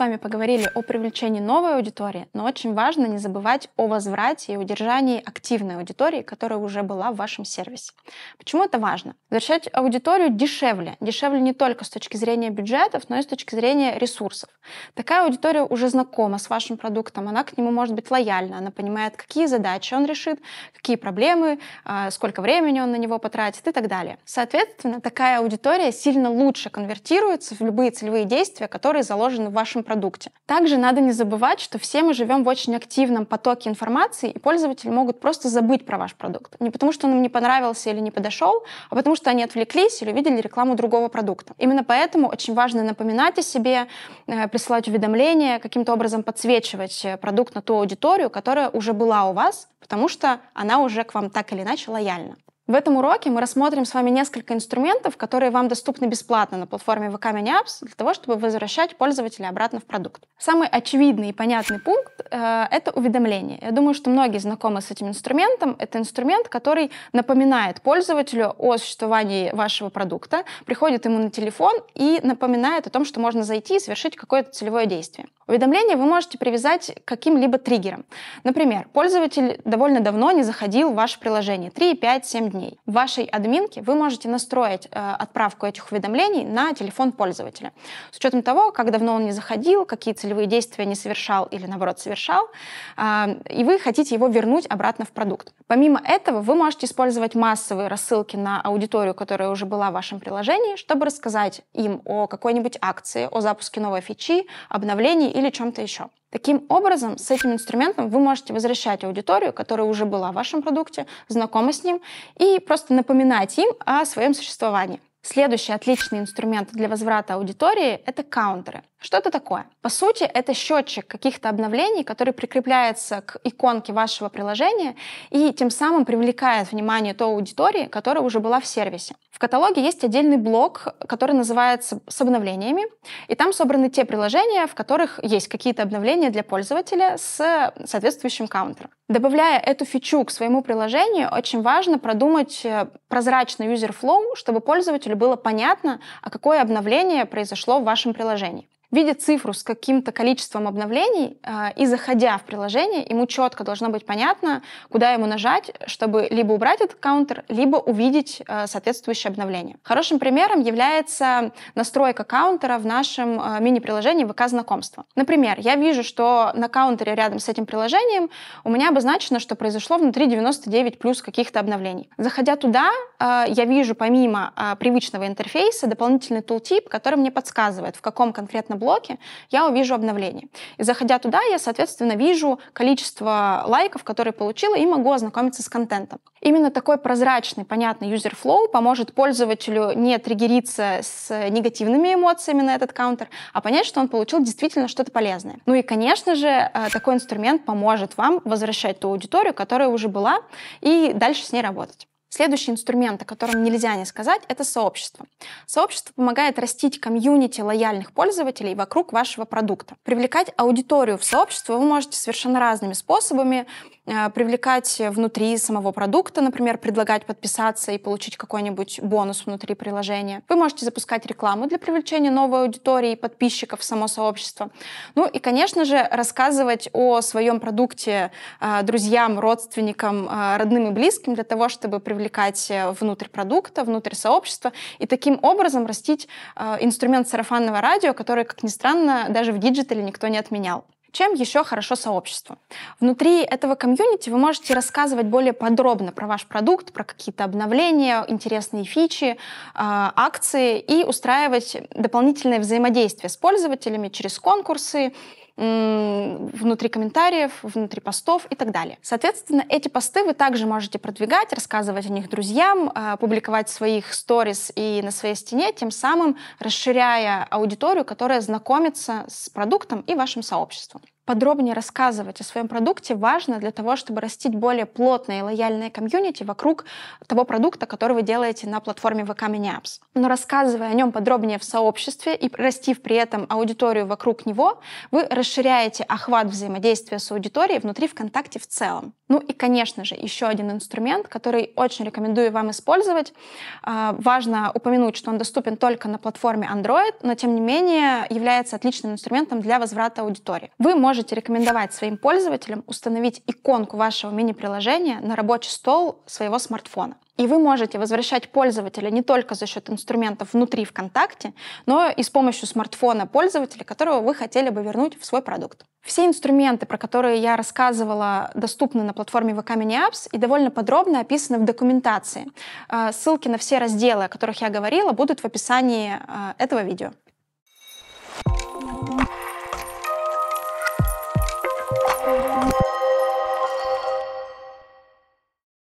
вами поговорили о привлечении новой аудитории, но очень важно не забывать о возврате и удержании активной аудитории, которая уже была в вашем сервисе. Почему это важно? Возвращать аудиторию дешевле. Дешевле не только с точки зрения бюджетов, но и с точки зрения ресурсов. Такая аудитория уже знакома с вашим продуктом, она к нему может быть лояльна, она понимает, какие задачи он решит, какие проблемы, а, сколько времени он на него потратит и так далее. Соответственно, такая аудитория сильно лучше конвертируется в любые целевые действия, которые заложены в вашем продукте. Также надо не забывать, что все мы живем в очень активном потоке информации, и пользователи могут просто забыть про ваш продукт. Не потому, что он им не понравился или не подошел, а потому, что они отвлеклись или видели рекламу другого продукта. Именно поэтому очень важно напоминать о себе, э, присылать уведомления, каким-то образом подсвечивать э, продукт на ту аудиторию, которая уже была у вас, потому что она уже к вам так или иначе лояльна. В этом уроке мы рассмотрим с вами несколько инструментов, которые вам доступны бесплатно на платформе VK Mini Apps для того, чтобы возвращать пользователя обратно в продукт. Самый очевидный и понятный пункт э, — это уведомление. Я думаю, что многие знакомы с этим инструментом. Это инструмент, который напоминает пользователю о существовании вашего продукта, приходит ему на телефон и напоминает о том, что можно зайти и совершить какое-то целевое действие. Уведомление вы можете привязать к каким-либо триггерам. Например, пользователь довольно давно не заходил в ваше приложение — 3, 5, 7 дней дней. В вашей админке вы можете настроить э, отправку этих уведомлений на телефон пользователя. С учетом того, как давно он не заходил, какие целевые действия не совершал или, наоборот, совершал, э, и вы хотите его вернуть обратно в продукт. Помимо этого, вы можете использовать массовые рассылки на аудиторию, которая уже была в вашем приложении, чтобы рассказать им о какой-нибудь акции, о запуске новой фичи, обновлении или чем-то еще. Таким образом, с этим инструментом вы можете возвращать аудиторию, которая уже была в вашем продукте, знакома с ним, и просто напоминать им о своем существовании. Следующий отличный инструмент для возврата аудитории – это каунтеры. Что это такое? По сути, это счетчик каких-то обновлений, который прикрепляется к иконке вашего приложения и тем самым привлекает внимание той аудитории, которая уже была в сервисе. В каталоге есть отдельный блок, который называется «С обновлениями», и там собраны те приложения, в которых есть какие-то обновления для пользователя с соответствующим каунтером. Добавляя эту фичу к своему приложению, очень важно продумать э, прозрачный user flow, чтобы пользователь пользователю было понятно, а какое обновление произошло в вашем приложении видя цифру с каким-то количеством обновлений э, и заходя в приложение, ему четко должно быть понятно, куда ему нажать, чтобы либо убрать этот каунтер, либо увидеть э, соответствующее обновление. Хорошим примером является настройка каунтера в нашем э, мини-приложении ВК знакомства. Например, я вижу, что на каунтере рядом с этим приложением у меня обозначено, что произошло внутри 99 плюс каких-то обновлений. Заходя туда, э, я вижу помимо э, привычного интерфейса дополнительный тултип, который мне подсказывает, в каком конкретном блоке, я увижу обновление. И заходя туда, я, соответственно, вижу количество лайков, которые получила, и могу ознакомиться с контентом. Именно такой прозрачный, понятный user flow поможет пользователю не триггериться с негативными эмоциями на этот каунтер, а понять, что он получил действительно что-то полезное. Ну и, конечно же, э, такой инструмент поможет вам возвращать ту аудиторию, которая уже была, и дальше с ней работать. Следующий инструмент, о котором нельзя не сказать, это сообщество. Сообщество помогает растить комьюнити лояльных пользователей вокруг вашего продукта. Привлекать аудиторию в сообщество вы можете совершенно разными способами. Э, привлекать внутри самого продукта, например, предлагать подписаться и получить какой-нибудь бонус внутри приложения. Вы можете запускать рекламу для привлечения новой аудитории, и подписчиков в само сообщество. Ну и, конечно же, рассказывать о своем продукте э, друзьям, родственникам, э, родным и близким для того, чтобы привлекать внутрь продукта, внутрь сообщества и таким образом растить инструмент сарафанного радио, который, как ни странно, даже в диджитале никто не отменял. Чем еще хорошо сообщество? Внутри этого комьюнити вы можете рассказывать более подробно про ваш продукт, про какие-то обновления, интересные фичи, а, акции и устраивать дополнительное взаимодействие с пользователями через конкурсы внутри комментариев, внутри постов и так далее. Соответственно, эти посты вы также можете продвигать, рассказывать о них друзьям, а, публиковать в своих сторис и на своей стене, тем самым расширяя аудиторию, которая знакомится с продуктом и вашим сообществом подробнее рассказывать о своем продукте важно для того, чтобы растить более плотное и лояльное комьюнити вокруг того продукта, который вы делаете на платформе VK Mini Apps. Но рассказывая о нем подробнее в сообществе и растив при этом аудиторию вокруг него, вы расширяете охват взаимодействия с аудиторией внутри ВКонтакте в целом. Ну и, конечно же, еще один инструмент, который очень рекомендую вам использовать. А, важно упомянуть, что он доступен только на платформе Android, но тем не менее является отличным инструментом для возврата аудитории. Вы можете рекомендовать своим пользователям установить иконку вашего мини-приложения на рабочий стол своего смартфона. И вы можете возвращать пользователя не только за счет инструментов внутри ВКонтакте, но и с помощью смартфона пользователя, которого вы хотели бы вернуть в свой продукт. Все инструменты, про которые я рассказывала, доступны на платформе VK Mini Apps и довольно подробно описаны в документации. А, ссылки на все разделы, о которых я говорила, будут в описании а, этого видео.